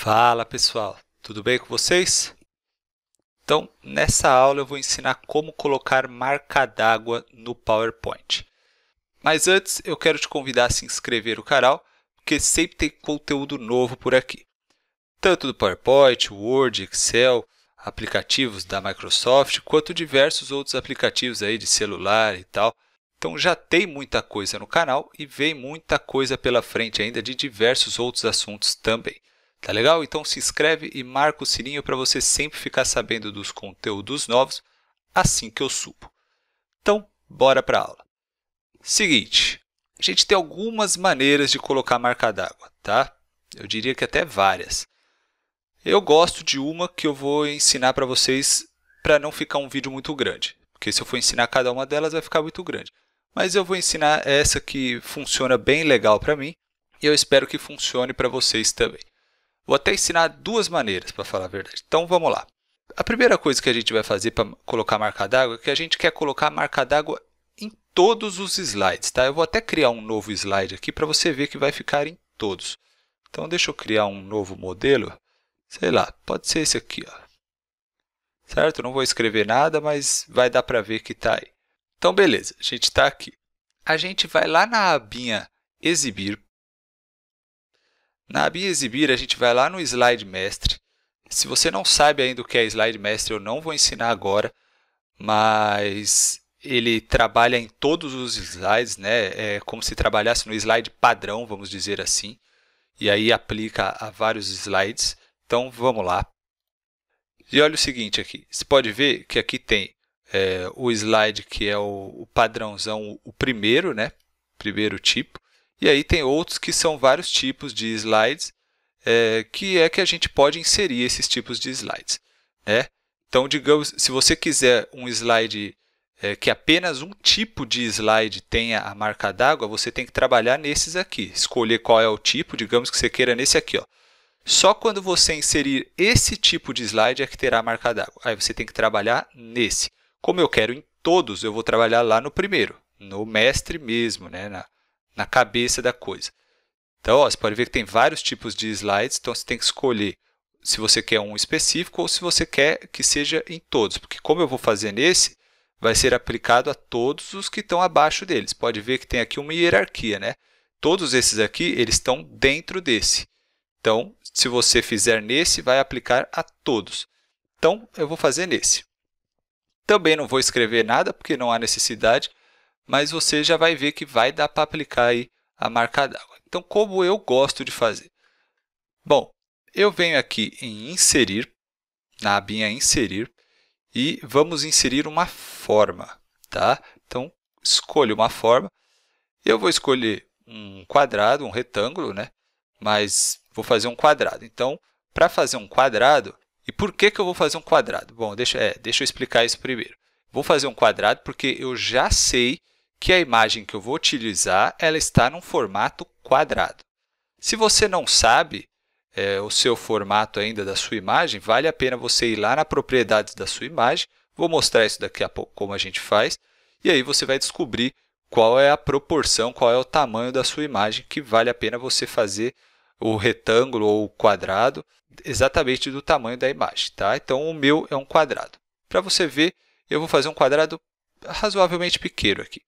Fala pessoal, tudo bem com vocês? Então, nessa aula eu vou ensinar como colocar marca d'água no PowerPoint. Mas antes, eu quero te convidar a se inscrever no canal, porque sempre tem conteúdo novo por aqui. Tanto do PowerPoint, Word, Excel, aplicativos da Microsoft, quanto diversos outros aplicativos aí de celular e tal. Então já tem muita coisa no canal e vem muita coisa pela frente ainda de diversos outros assuntos também. Tá legal? Então se inscreve e marca o sininho para você sempre ficar sabendo dos conteúdos novos assim que eu supo. Então, bora para a aula. Seguinte, a gente tem algumas maneiras de colocar marca d'água, tá? Eu diria que até várias. Eu gosto de uma que eu vou ensinar para vocês para não ficar um vídeo muito grande, porque se eu for ensinar cada uma delas vai ficar muito grande. Mas eu vou ensinar essa que funciona bem legal para mim e eu espero que funcione para vocês também. Vou até ensinar duas maneiras, para falar a verdade. Então vamos lá. A primeira coisa que a gente vai fazer para colocar a marca d'água é que a gente quer colocar a marca d'água em todos os slides. Tá? Eu vou até criar um novo slide aqui para você ver que vai ficar em todos. Então deixa eu criar um novo modelo. Sei lá, pode ser esse aqui. Ó. Certo? Não vou escrever nada, mas vai dar para ver que está aí. Então beleza, a gente está aqui. A gente vai lá na abinha Exibir na abinha exibir, a gente vai lá no slide mestre. Se você não sabe ainda o que é slide mestre, eu não vou ensinar agora, mas ele trabalha em todos os slides, né? É como se trabalhasse no slide padrão, vamos dizer assim, e aí aplica a vários slides. Então vamos lá. E olha o seguinte aqui, você pode ver que aqui tem é, o slide que é o, o padrãozão, o primeiro, né? Primeiro tipo. E aí tem outros que são vários tipos de slides, é, que é que a gente pode inserir esses tipos de slides. Né? Então, digamos, se você quiser um slide é, que apenas um tipo de slide tenha a marca d'água, você tem que trabalhar nesses aqui, escolher qual é o tipo, digamos que você queira nesse aqui. Ó. Só quando você inserir esse tipo de slide é que terá a marca d'água. Aí você tem que trabalhar nesse. Como eu quero em todos, eu vou trabalhar lá no primeiro, no mestre mesmo, né? Na, na cabeça da coisa. Então, ó, você pode ver que tem vários tipos de slides, então você tem que escolher se você quer um específico ou se você quer que seja em todos, porque como eu vou fazer nesse, vai ser aplicado a todos os que estão abaixo deles. Pode ver que tem aqui uma hierarquia, né? Todos esses aqui, eles estão dentro desse. Então, se você fizer nesse, vai aplicar a todos. Então, eu vou fazer nesse. Também não vou escrever nada, porque não há necessidade mas você já vai ver que vai dar para aplicar aí a marca d'água. Então, como eu gosto de fazer? Bom, eu venho aqui em inserir, na abinha inserir, e vamos inserir uma forma, tá? Então, escolho uma forma. Eu vou escolher um quadrado, um retângulo, né? Mas vou fazer um quadrado. Então, para fazer um quadrado, e por que, que eu vou fazer um quadrado? Bom, deixa, é, deixa eu explicar isso primeiro. Vou fazer um quadrado porque eu já sei que a imagem que eu vou utilizar ela está num formato quadrado. Se você não sabe é, o seu formato ainda da sua imagem, vale a pena você ir lá na propriedades da sua imagem. Vou mostrar isso daqui a pouco como a gente faz. E aí você vai descobrir qual é a proporção, qual é o tamanho da sua imagem que vale a pena você fazer o retângulo ou o quadrado exatamente do tamanho da imagem. Tá? Então, o meu é um quadrado. Para você ver, eu vou fazer um quadrado razoavelmente pequeno aqui.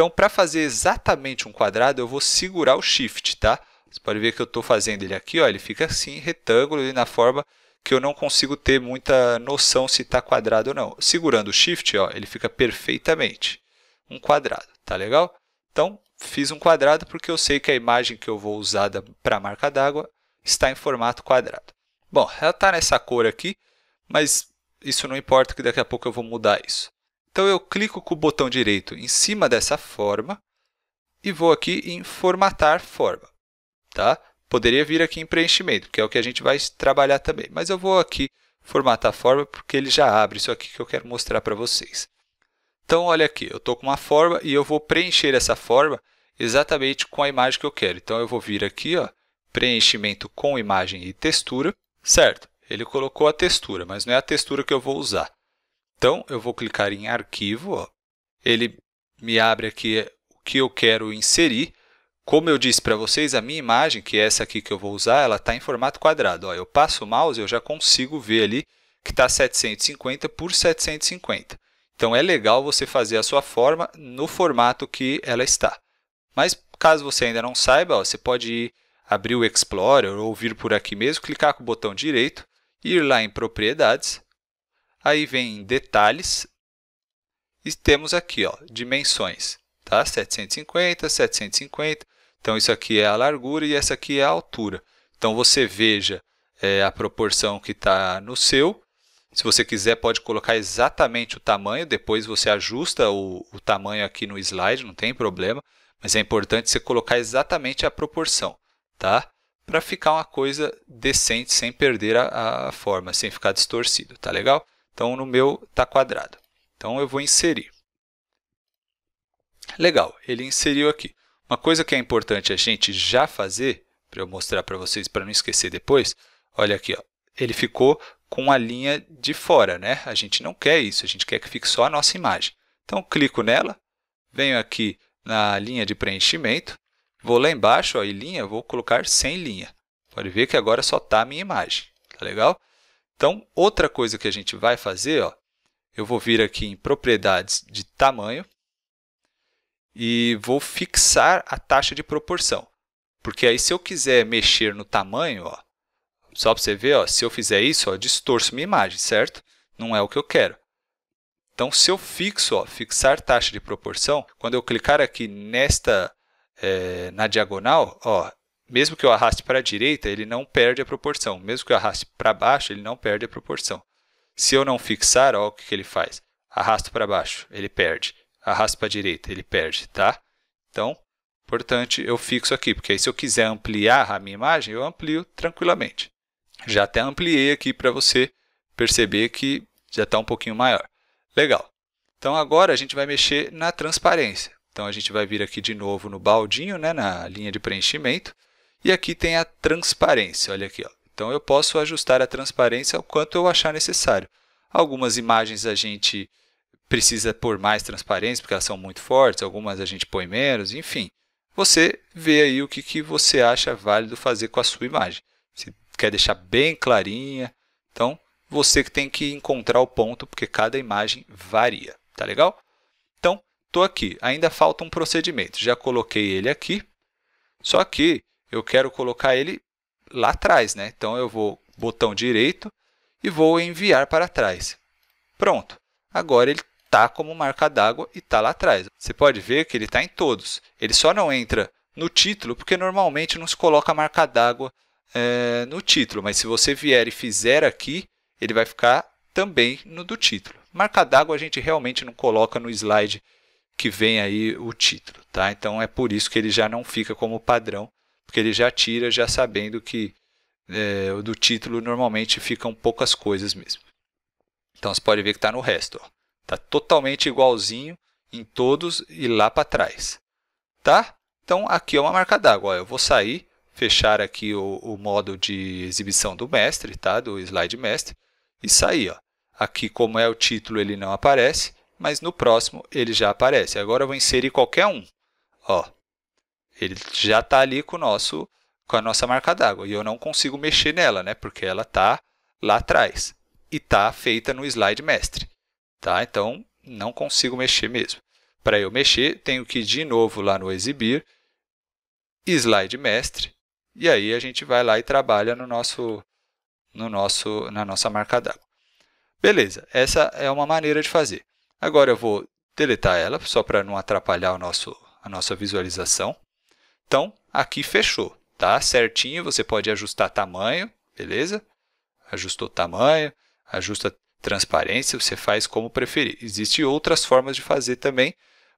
Então, para fazer exatamente um quadrado, eu vou segurar o Shift, tá? Você pode ver que eu estou fazendo ele aqui, ó, ele fica assim, retângulo, e na forma que eu não consigo ter muita noção se está quadrado ou não. Segurando o Shift, ó, ele fica perfeitamente um quadrado, tá legal? Então, fiz um quadrado porque eu sei que a imagem que eu vou usar para a marca d'água está em formato quadrado. Bom, ela está nessa cor aqui, mas isso não importa que daqui a pouco eu vou mudar isso. Então eu clico com o botão direito em cima dessa forma e vou aqui em formatar forma. Tá? Poderia vir aqui em preenchimento, que é o que a gente vai trabalhar também, mas eu vou aqui formatar forma porque ele já abre isso aqui que eu quero mostrar para vocês. Então olha aqui, eu estou com uma forma e eu vou preencher essa forma exatamente com a imagem que eu quero. Então eu vou vir aqui, ó, preenchimento com imagem e textura, certo? Ele colocou a textura, mas não é a textura que eu vou usar. Então eu vou clicar em arquivo, ó. ele me abre aqui o que eu quero inserir. Como eu disse para vocês, a minha imagem, que é essa aqui que eu vou usar, ela está em formato quadrado. Ó, eu passo o mouse, eu já consigo ver ali que está 750 por 750. Então, é legal você fazer a sua forma no formato que ela está. Mas, caso você ainda não saiba, ó, você pode ir abrir o Explorer ou vir por aqui mesmo, clicar com o botão direito, ir lá em Propriedades, Aí vem detalhes e temos aqui ó, dimensões, tá? 750, 750. Então, isso aqui é a largura e essa aqui é a altura. Então, você veja é, a proporção que está no seu. Se você quiser, pode colocar exatamente o tamanho, depois você ajusta o, o tamanho aqui no slide, não tem problema, mas é importante você colocar exatamente a proporção, tá? Para ficar uma coisa decente, sem perder a, a forma, sem ficar distorcido, tá legal? Então, no meu está quadrado. Então, eu vou inserir. Legal, ele inseriu aqui. Uma coisa que é importante a gente já fazer, para eu mostrar para vocês, para não esquecer depois, olha aqui, ó, ele ficou com a linha de fora, né? A gente não quer isso, a gente quer que fique só a nossa imagem. Então, clico nela, venho aqui na linha de preenchimento, vou lá embaixo ó, e linha, vou colocar sem linha. Pode ver que agora só está a minha imagem, tá legal? Então, outra coisa que a gente vai fazer, ó, eu vou vir aqui em propriedades de tamanho e vou fixar a taxa de proporção. Porque aí se eu quiser mexer no tamanho, ó, só para você ver, ó, se eu fizer isso, ó, distorço minha imagem, certo? Não é o que eu quero. Então, se eu fixo, ó, fixar taxa de proporção, quando eu clicar aqui nesta, é, na diagonal, ó, mesmo que eu arraste para a direita, ele não perde a proporção. Mesmo que eu arraste para baixo, ele não perde a proporção. Se eu não fixar, olha o que, que ele faz. Arrasto para baixo, ele perde. Arrasto para a direita, ele perde, tá? Então, importante, eu fixo aqui, porque aí se eu quiser ampliar a minha imagem, eu amplio tranquilamente. Já até ampliei aqui para você perceber que já está um pouquinho maior. Legal. Então, agora a gente vai mexer na transparência. Então, a gente vai vir aqui de novo no baldinho, né, na linha de preenchimento. E aqui tem a transparência, olha aqui. Ó. Então, eu posso ajustar a transparência ao quanto eu achar necessário. Algumas imagens a gente precisa pôr mais transparência, porque elas são muito fortes, algumas a gente põe menos, enfim. Você vê aí o que, que você acha válido fazer com a sua imagem. Se quer deixar bem clarinha, então você que tem que encontrar o ponto, porque cada imagem varia, tá legal? Então, estou aqui, ainda falta um procedimento, já coloquei ele aqui, só que eu quero colocar ele lá atrás, né? Então eu vou botão direito e vou enviar para trás. Pronto. Agora ele está como marca d'água e está lá atrás. Você pode ver que ele está em todos. Ele só não entra no título porque normalmente não se coloca marca d'água é, no título. Mas se você vier e fizer aqui, ele vai ficar também no do título. Marca d'água a gente realmente não coloca no slide que vem aí o título, tá? Então é por isso que ele já não fica como padrão porque ele já tira já sabendo que é, do título normalmente ficam poucas coisas mesmo. Então você pode ver que está no resto. Está totalmente igualzinho em todos e lá para trás. Tá? Então aqui é uma marca d'água. Eu vou sair, fechar aqui o, o, modo de exibição do mestre, tá? do slide mestre, e sair. Ó. Aqui, como é o título, ele não aparece, mas no próximo ele já aparece. Agora eu vou inserir qualquer um. Ó, ele já está ali com o nosso com a nossa marca d'água e eu não consigo mexer nela, né? Porque ela está lá atrás e está feita no slide mestre, tá? Então não consigo mexer mesmo. Para eu mexer, tenho que ir de novo lá no exibir, slide mestre, e aí a gente vai lá e trabalha no nosso, no nosso, na nossa marca d'água. Beleza, essa é uma maneira de fazer. Agora eu vou deletar ela, só para não atrapalhar o nosso, a nossa visualização. Então, aqui fechou, tá? Certinho, você pode ajustar tamanho, beleza? Ajustou tamanho, ajusta transparência, você faz como preferir. Existem outras formas de fazer também,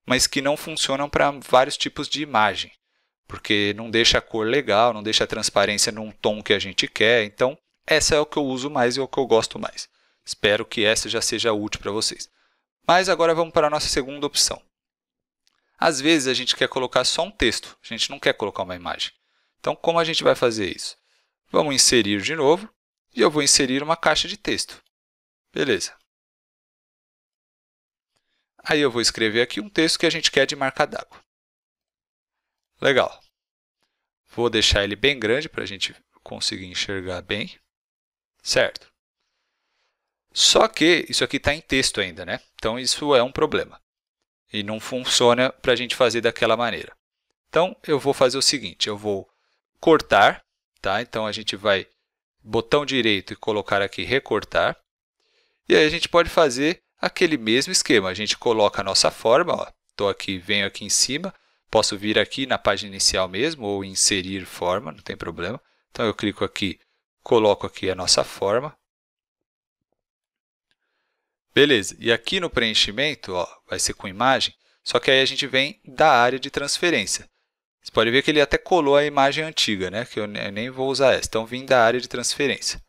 mas que não funcionam para vários tipos de imagem, porque não deixa a cor legal, não deixa a transparência num tom que a gente quer. Então, essa é o que eu uso mais e é o que eu gosto mais. Espero que essa já seja útil para vocês. Mas agora vamos para a nossa segunda opção. Às vezes a gente quer colocar só um texto, a gente não quer colocar uma imagem. Então, como a gente vai fazer isso? Vamos inserir de novo e eu vou inserir uma caixa de texto. Beleza. Aí eu vou escrever aqui um texto que a gente quer de marca d'água. Legal. Vou deixar ele bem grande para a gente conseguir enxergar bem. Certo. Só que isso aqui está em texto ainda, né? Então isso é um problema e não funciona para a gente fazer daquela maneira. Então, eu vou fazer o seguinte, eu vou cortar, tá? Então, a gente vai botão direito e colocar aqui recortar. E aí, a gente pode fazer aquele mesmo esquema. A gente coloca a nossa forma, ó. aqui, venho aqui em cima, posso vir aqui na página inicial mesmo ou inserir forma, não tem problema. Então, eu clico aqui, coloco aqui a nossa forma. Beleza, e aqui no preenchimento, ó, vai ser com imagem, só que aí a gente vem da área de transferência. Você pode ver que ele até colou a imagem antiga, né? que eu nem vou usar essa. Então, vim da área de transferência.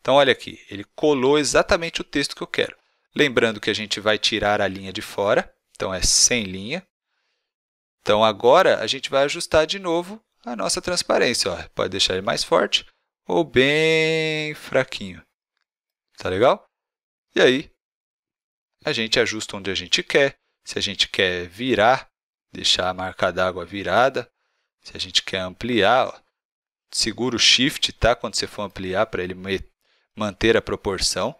Então, olha aqui, ele colou exatamente o texto que eu quero. Lembrando que a gente vai tirar a linha de fora, então é sem linha. Então, agora a gente vai ajustar de novo a nossa transparência. Ó. Pode deixar ele mais forte ou bem fraquinho. Tá legal? E aí, a gente ajusta onde a gente quer. Se a gente quer virar, deixar a marca d'água virada. Se a gente quer ampliar, segura o shift, tá? Quando você for ampliar para ele manter a proporção.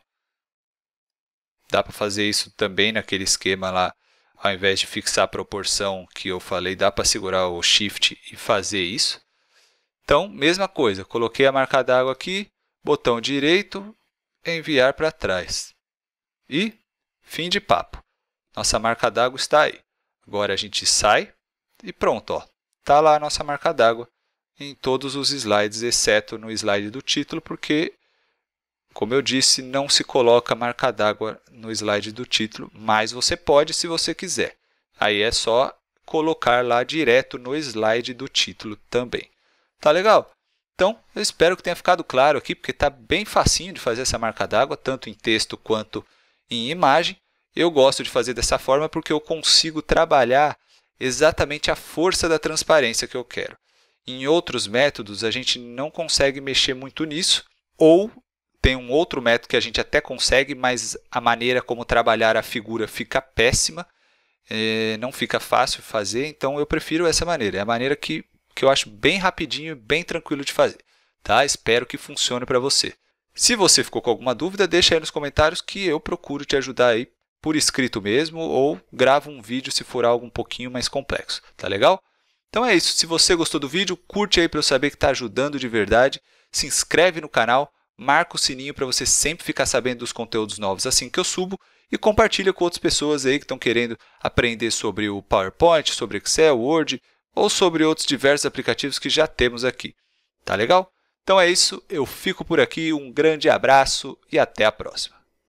Dá para fazer isso também naquele esquema lá, ao invés de fixar a proporção que eu falei, dá para segurar o shift e fazer isso. Então, mesma coisa, coloquei a marca d'água aqui, botão direito, enviar para trás. E Fim de papo. Nossa marca d'água está aí. Agora a gente sai e pronto, ó. Tá lá a nossa marca d'água em todos os slides, exceto no slide do título, porque como eu disse, não se coloca marca d'água no slide do título, mas você pode se você quiser. Aí é só colocar lá direto no slide do título também. Tá legal? Então, eu espero que tenha ficado claro aqui, porque está bem facinho de fazer essa marca d'água, tanto em texto quanto em imagem. Eu gosto de fazer dessa forma porque eu consigo trabalhar exatamente a força da transparência que eu quero. Em outros métodos, a gente não consegue mexer muito nisso, ou tem um outro método que a gente até consegue, mas a maneira como trabalhar a figura fica péssima, é, não fica fácil fazer, então eu prefiro essa maneira. É a maneira que, que eu acho bem rapidinho e bem tranquilo de fazer. Tá? Espero que funcione para você. Se você ficou com alguma dúvida, deixa aí nos comentários que eu procuro te ajudar aí por escrito mesmo ou gravo um vídeo se for algo um pouquinho mais complexo, tá legal? Então é isso, se você gostou do vídeo, curte aí para eu saber que está ajudando de verdade, se inscreve no canal, marca o sininho para você sempre ficar sabendo dos conteúdos novos assim que eu subo e compartilha com outras pessoas aí que estão querendo aprender sobre o PowerPoint, sobre Excel, Word ou sobre outros diversos aplicativos que já temos aqui. Tá legal? Então é isso, eu fico por aqui, um grande abraço e até a próxima.